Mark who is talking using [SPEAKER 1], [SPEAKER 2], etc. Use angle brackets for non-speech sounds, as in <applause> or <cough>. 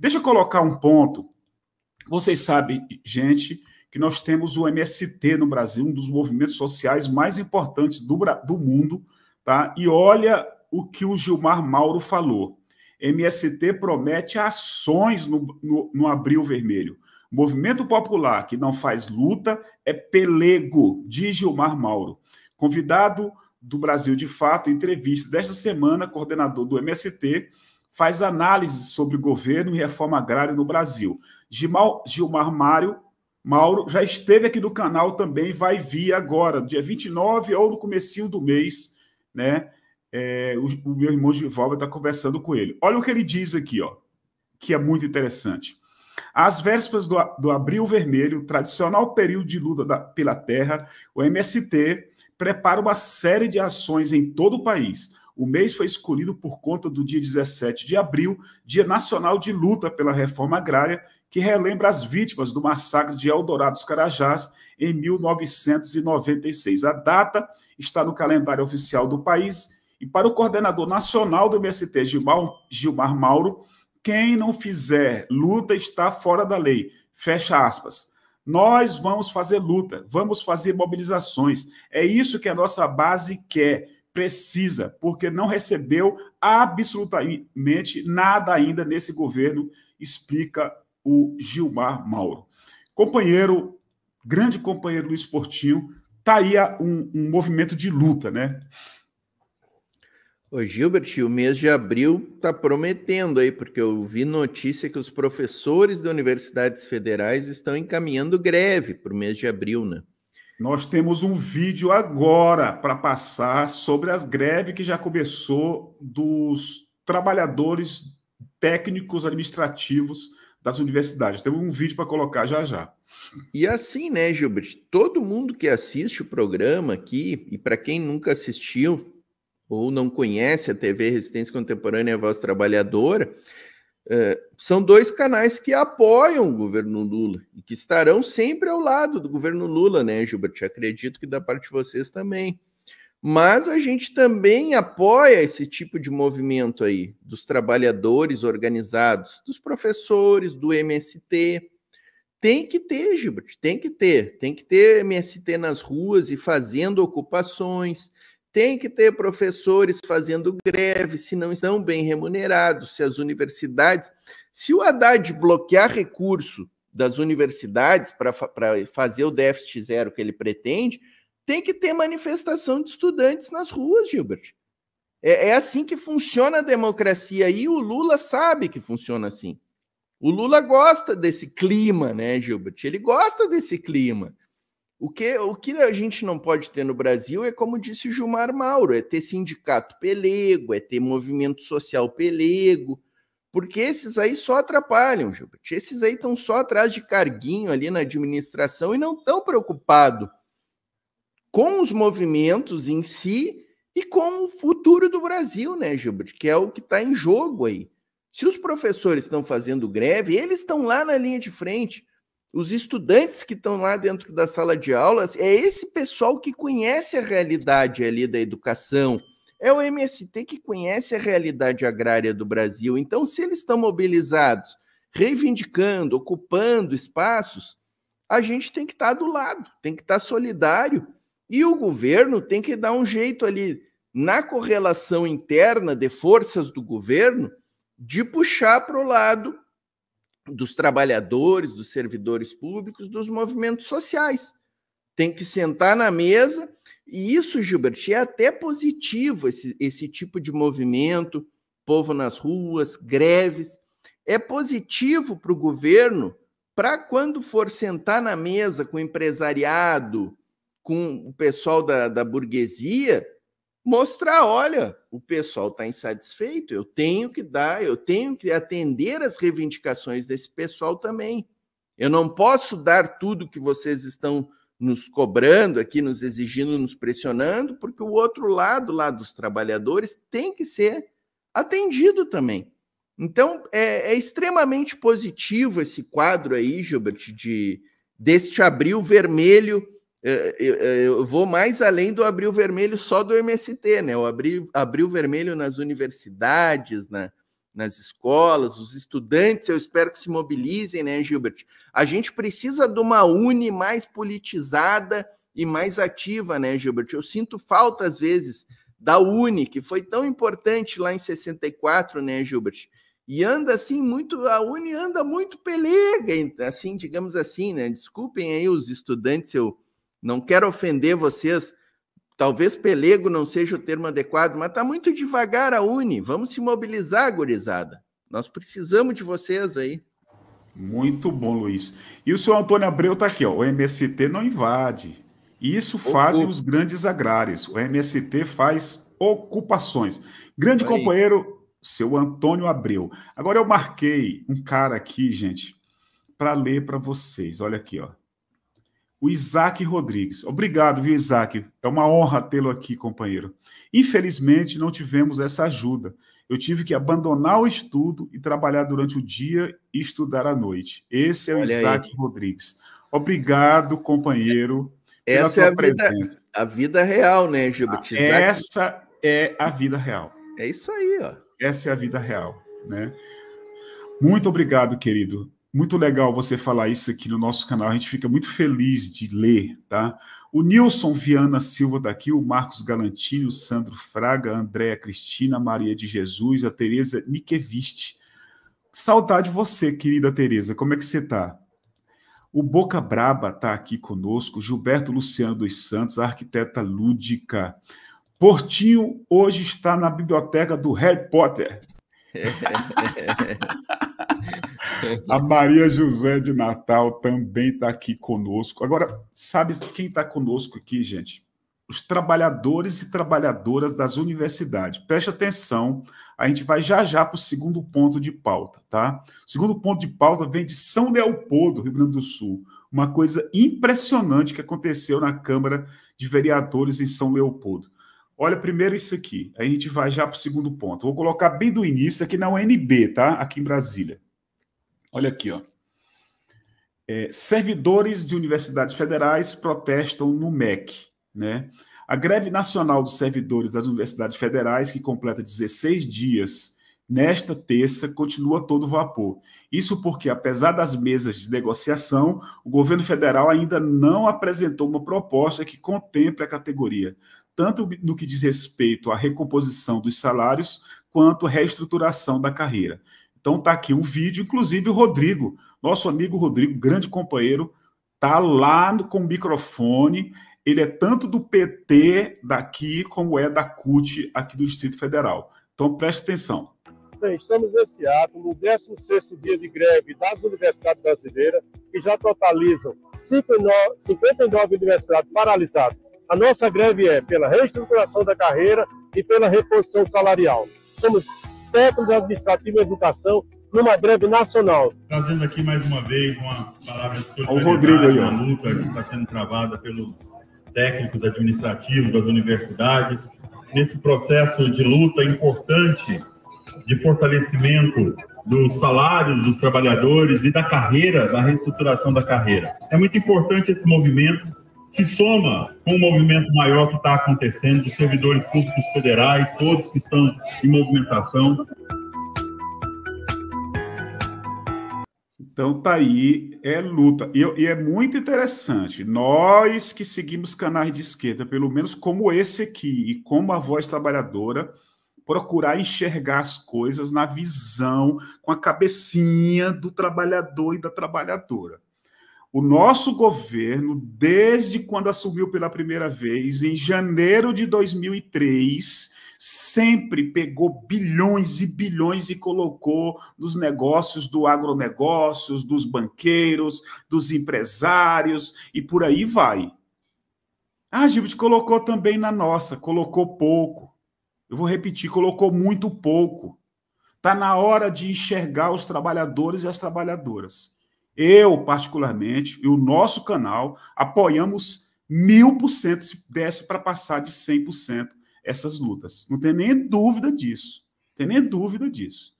[SPEAKER 1] Deixa eu colocar um ponto. Vocês sabem, gente, que nós temos o MST no Brasil, um dos movimentos sociais mais importantes do, do mundo, tá? E olha o que o Gilmar Mauro falou. MST promete ações no, no, no Abril Vermelho. Movimento popular que não faz luta é pelego, diz Gilmar Mauro. Convidado do Brasil de Fato, entrevista desta semana, coordenador do MST, faz análise sobre governo e reforma agrária no Brasil. Gilmar, Gilmar Mário, Mauro já esteve aqui no canal também, vai vir agora, dia 29 ou no comecinho do mês, né? É, o, o, meu irmão Givaldo está conversando com ele. Olha o que ele diz aqui, ó, que é muito interessante. Às vésperas do, do Abril Vermelho, tradicional período de luta da, pela terra, o MST prepara uma série de ações em todo o país, o mês foi escolhido por conta do dia 17 de abril, Dia Nacional de Luta pela Reforma Agrária, que relembra as vítimas do massacre de Eldorado dos Carajás em 1996. A data está no calendário oficial do país e para o coordenador nacional do MST, Gilmar, Gilmar Mauro, quem não fizer luta está fora da lei. Fecha aspas. Nós vamos fazer luta, vamos fazer mobilizações. É isso que a nossa base quer precisa, porque não recebeu absolutamente nada ainda nesse governo, explica o Gilmar Mauro. Companheiro, grande companheiro
[SPEAKER 2] do Esportinho, tá aí um, um movimento de luta, né? Ô Gilbert, o mês de abril tá prometendo aí, porque eu vi notícia que os professores de universidades federais estão encaminhando greve para o mês de abril, né? Nós temos um vídeo agora para passar sobre as greves que
[SPEAKER 1] já começou dos trabalhadores técnicos administrativos
[SPEAKER 2] das universidades. Temos um vídeo para colocar já já. E assim, né, Gilbert? Todo mundo que assiste o programa aqui, e para quem nunca assistiu ou não conhece a TV Resistência Contemporânea Voz Trabalhadora, é, são dois canais que apoiam o governo Lula e que estarão sempre ao lado do governo Lula, né, Gilbert? Acredito que da parte de vocês também. Mas a gente também apoia esse tipo de movimento aí, dos trabalhadores organizados, dos professores, do MST. Tem que ter, Gilbert, tem que ter. Tem que ter MST nas ruas e fazendo ocupações tem que ter professores fazendo greve, se não estão bem remunerados, se as universidades. Se o Haddad bloquear recurso das universidades para fazer o déficit zero que ele pretende, tem que ter manifestação de estudantes nas ruas, Gilbert. É, é assim que funciona a democracia e o Lula sabe que funciona assim. O Lula gosta desse clima, né, Gilbert? Ele gosta desse clima. O que, o que a gente não pode ter no Brasil é, como disse Gilmar Mauro, é ter sindicato pelego, é ter movimento social pelego, porque esses aí só atrapalham, Gilbert. Esses aí estão só atrás de carguinho ali na administração e não estão preocupados com os movimentos em si e com o futuro do Brasil, né, Gilbert? Que é o que está em jogo aí. Se os professores estão fazendo greve, eles estão lá na linha de frente. Os estudantes que estão lá dentro da sala de aulas é esse pessoal que conhece a realidade ali da educação. É o MST que conhece a realidade agrária do Brasil. Então, se eles estão mobilizados, reivindicando, ocupando espaços, a gente tem que estar tá do lado, tem que estar tá solidário. E o governo tem que dar um jeito ali na correlação interna de forças do governo de puxar para o lado dos trabalhadores, dos servidores públicos, dos movimentos sociais. Tem que sentar na mesa, e isso, Gilbert, é até positivo, esse, esse tipo de movimento, povo nas ruas, greves. É positivo para o governo para quando for sentar na mesa com o empresariado, com o pessoal da, da burguesia, mostrar, olha, o pessoal está insatisfeito, eu tenho que dar, eu tenho que atender as reivindicações desse pessoal também. Eu não posso dar tudo que vocês estão nos cobrando aqui, nos exigindo, nos pressionando, porque o outro lado, lá dos trabalhadores, tem que ser atendido também. Então, é, é extremamente positivo esse quadro aí, Gilbert, de, deste abril vermelho eu vou mais além do abril vermelho só do MST, né? O abril, abril vermelho nas universidades, nas escolas, os estudantes, eu espero que se mobilizem, né, Gilbert? A gente precisa de uma UNE mais politizada e mais ativa, né, Gilbert? Eu sinto falta, às vezes, da UNE que foi tão importante lá em 64, né, Gilbert? E anda assim muito, a Uni anda muito pelega, assim, digamos assim, né? Desculpem aí os estudantes, eu não quero ofender vocês, talvez pelego não seja o termo adequado, mas está muito devagar a Uni. Vamos se mobilizar, gurizada. Nós precisamos de vocês aí. Muito bom, Luiz. E o senhor Antônio Abreu está aqui, ó. O MST não invade.
[SPEAKER 1] Isso fazem os grandes agrários. O MST faz ocupações. Grande Oi. companheiro, seu Antônio Abreu. Agora eu marquei um cara aqui, gente, para ler para vocês. Olha aqui, ó o Isaac Rodrigues. Obrigado, viu, Isaac? É uma honra tê-lo aqui, companheiro. Infelizmente, não tivemos essa ajuda. Eu tive que abandonar o estudo e trabalhar durante o dia e estudar à noite. Esse é Olha o Isaac aí. Rodrigues. Obrigado, companheiro.
[SPEAKER 2] Essa é a vida, a vida, real, né, Gilberto? Ah, essa é a
[SPEAKER 1] vida real. É isso aí, ó. Essa é a vida real, né? Muito obrigado, querido. Muito legal você falar isso aqui no nosso canal. A gente fica muito feliz de ler, tá? O Nilson Viana Silva daqui, o Marcos Galantinho, o Sandro Fraga, a Andréa Cristina, a Maria de Jesus, a Tereza Nikeviste. Saudade de você, querida Tereza. Como é que você tá? O Boca Braba tá aqui conosco, Gilberto Luciano dos Santos, a arquiteta lúdica. Portinho hoje está na biblioteca do Harry Potter.
[SPEAKER 2] <laughs>
[SPEAKER 1] A Maria José de Natal também está aqui conosco. Agora, sabe quem está conosco aqui, gente? Os trabalhadores e trabalhadoras das universidades. Preste atenção, a gente vai já já para o segundo ponto de pauta, tá? O segundo ponto de pauta vem de São Leopoldo, Rio Grande do Sul. Uma coisa impressionante que aconteceu na Câmara de Vereadores em São Leopoldo. Olha, primeiro isso aqui. Aí a gente vai já para o segundo ponto. Vou colocar bem do início aqui na UNB, tá? Aqui em Brasília. Olha aqui, ó. É, servidores de universidades federais protestam no MEC, né? A greve nacional dos servidores das universidades federais, que completa 16 dias nesta terça, continua todo vapor. Isso porque, apesar das mesas de negociação, o governo federal ainda não apresentou uma proposta que contemple a categoria, tanto no que diz respeito à recomposição dos salários quanto à reestruturação da carreira. Então tá aqui o vídeo, inclusive o Rodrigo, nosso amigo Rodrigo, grande companheiro, tá lá no, com o microfone. Ele é tanto do PT daqui como é da CUT aqui do Distrito Federal. Então preste atenção. Bem, estamos nesse ato, no 16 dia de greve das universidades brasileiras, que já totalizam 59, 59 universidades paralisadas. A nossa greve é pela reestruturação da carreira e pela reposição salarial. Somos técnicos administrativos e educação numa greve nacional. Trazendo aqui mais uma vez uma palavra de solidariedade, Rodrigo aí, luta que está sendo travada pelos técnicos administrativos das universidades, nesse processo de luta importante de fortalecimento dos salários dos trabalhadores e da carreira, da reestruturação da carreira. É muito importante esse movimento se soma com o movimento maior que está acontecendo dos servidores públicos federais, todos que estão em movimentação. Então tá aí, é luta. E, e, é muito interessante. Nós que seguimos canais de esquerda, pelo menos como esse aqui, e como a voz trabalhadora, procurar enxergar as coisas na visão, com a cabecinha do trabalhador e da trabalhadora. O nosso governo, desde quando assumiu pela primeira vez, em janeiro de 2003, sempre pegou bilhões e bilhões e colocou nos negócios do agronegócios, dos banqueiros, dos empresários e por aí vai. Ah, Gilbert, colocou também na nossa, colocou pouco. Eu vou repetir, colocou muito pouco. Está na hora de enxergar os trabalhadores e as trabalhadoras. Eu, particularmente, e o nosso canal, apoiamos mil por cento se desse para passar de 100% essas lutas. Não tem nem dúvida disso. Não tem nem dúvida disso.